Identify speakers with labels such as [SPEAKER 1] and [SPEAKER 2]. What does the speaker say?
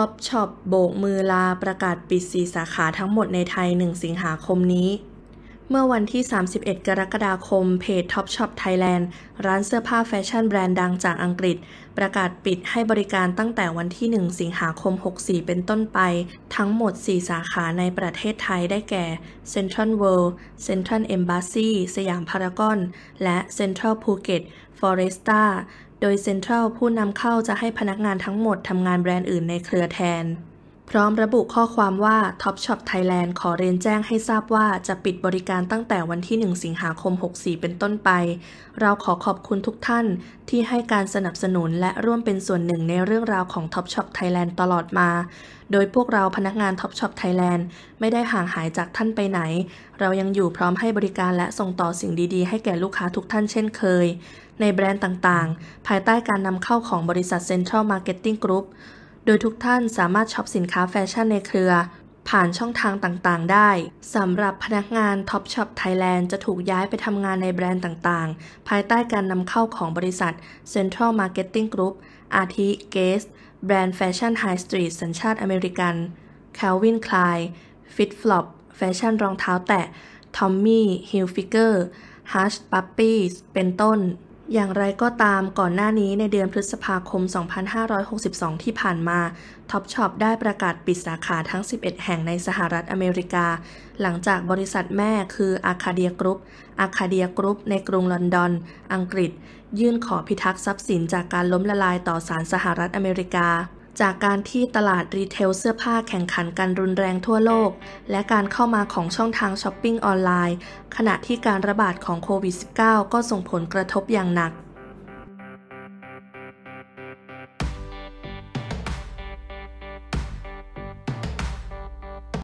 [SPEAKER 1] ท็อปช็อปโบกมือลาประกาศปิด 4 สาขาทั้งหมดในไทย 1 สิงหาคมนี้ เมื่อวันที่ 31 กรกฎาคมเพจท็อปช็อปไทยแลนด์ ร้านเสื้อผ้าแฟชั่นแบรนด์ดังจากอังกฤษ ประกาศปิดให้บริการตั้งแต่วันที่ 1 สิงหาคม 64 เป็นต้นไป ทั้งหมด 4 สาขาในประเทศไทยได้แก่ Central World Central Embassy สยามพารากอน และ Central Phuket Foresta โดยเซ็นทรัลผู้นำเข้าจะให้พนักงานทั้งหมดทำงานแบรนด์อื่นในเครือแทนพร้อมระบุข้อความว่า Topshop Thailand ขอเรียนแจ้งให้ทราบว่าจะปิดบริการตั้งแต่วันที่ 1 สิงหาคม 64 เป็นต้นไป เราขอขอบคุณทุกท่านที่ให้การสนับสนุนและร่วมเป็นส่วนหนึ่งในเรื่องราวของ Topshop Thailand ตลอดมา โดยพวกเราพนักงาน Topshop Thailand ไม่ได้ห่างหายจากท่านไปไหน เรายังอยู่พร้อมให้บริการและส่งต่อสิ่งดีๆให้แก่ลูกค้าทุกท่านเช่นเคย ในแบรนด์ต่างๆ ภายใต้การนำเข้าของบริษัท Central Marketing Group โดยทุกท่านสามารถช็อปสินค้าแฟชั่นในเครือ ผ่านช่องทางต่างๆได้สำหรับพนักงาน Top Shop Thailand จะถูกย้ายไปทำงานในแบรนด์ต่างๆ ภายใต้การนำเข้าของบริษัท Central Marketing Group อาทิเกสแบรนด์แฟชั่นไฮสตรีทสัญชาติอเมริกัน Calvin Klein Fit Flop แฟชั่นรองเท้าแตะ Tommy Hilfiger Hush Puppies เป็นต้นอย่างไรก็ตามก่อนหน้านี้ในเดือนพฤษภาคม 2562 ที่ผ่านมา ท็อปช็อปได้ประกาศปิดสาขาทั้ง 11 แห่งในสหรัฐอเมริกา หลังจากบริษัทแม่คืออาคาเดียกรุ๊ป อาคาเดียกรุ๊ป ในกรุงลอนดอน อังกฤษ ยื่นขอพิทักษ์ทรัพย์สินจากการล้มละลายต่อศาลสหรัฐอเมริกาจากการที่ตลาดรีเทลเสื้อผ้าแข่งขันกันรุนแรงทั่วโลกและการเข้ามาของช่องทางช้อปปิ้งออนไลน์ขณะที่การระบาดของโควิด -19 ก็ส่งผลกระทบอย่างหนัก